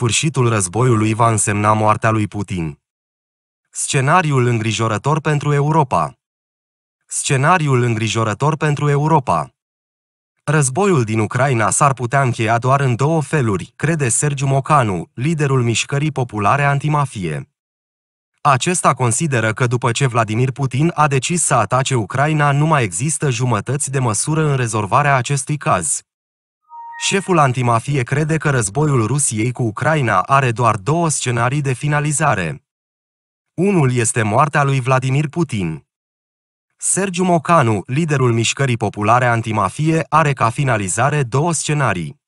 sfârșitul războiului va însemna moartea lui Putin. Scenariul îngrijorător pentru Europa Scenariul îngrijorător pentru Europa Războiul din Ucraina s-ar putea încheia doar în două feluri, crede Sergiu Mocanu, liderul mișcării populare antimafie. Acesta consideră că după ce Vladimir Putin a decis să atace Ucraina, nu mai există jumătăți de măsură în rezolvarea acestui caz. Șeful antimafie crede că războiul Rusiei cu Ucraina are doar două scenarii de finalizare. Unul este moartea lui Vladimir Putin. Sergiu Mocanu, liderul mișcării populare antimafie, are ca finalizare două scenarii.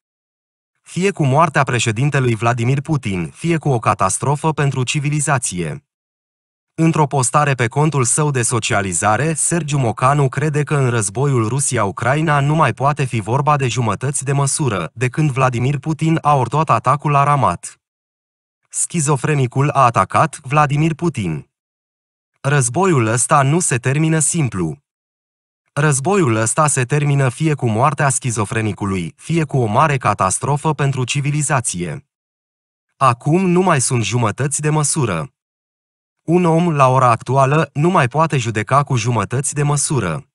Fie cu moartea președintelui Vladimir Putin, fie cu o catastrofă pentru civilizație. Într-o postare pe contul său de socializare, Sergiu Mocanu crede că în războiul Rusia-Ucraina nu mai poate fi vorba de jumătăți de măsură, de când Vladimir Putin a ordonat atacul la Ramat. Schizofrenicul a atacat Vladimir Putin. Războiul ăsta nu se termină simplu. Războiul ăsta se termină fie cu moartea schizofrenicului, fie cu o mare catastrofă pentru civilizație. Acum nu mai sunt jumătăți de măsură. Un om la ora actuală nu mai poate judeca cu jumătăți de măsură.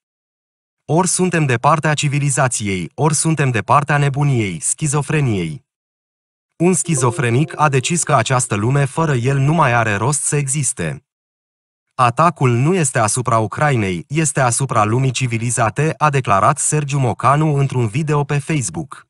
Ori suntem de partea civilizației, ori suntem de partea nebuniei, schizofreniei. Un schizofrenic a decis că această lume fără el nu mai are rost să existe. Atacul nu este asupra Ucrainei, este asupra lumii civilizate, a declarat Sergiu Mocanu într-un video pe Facebook.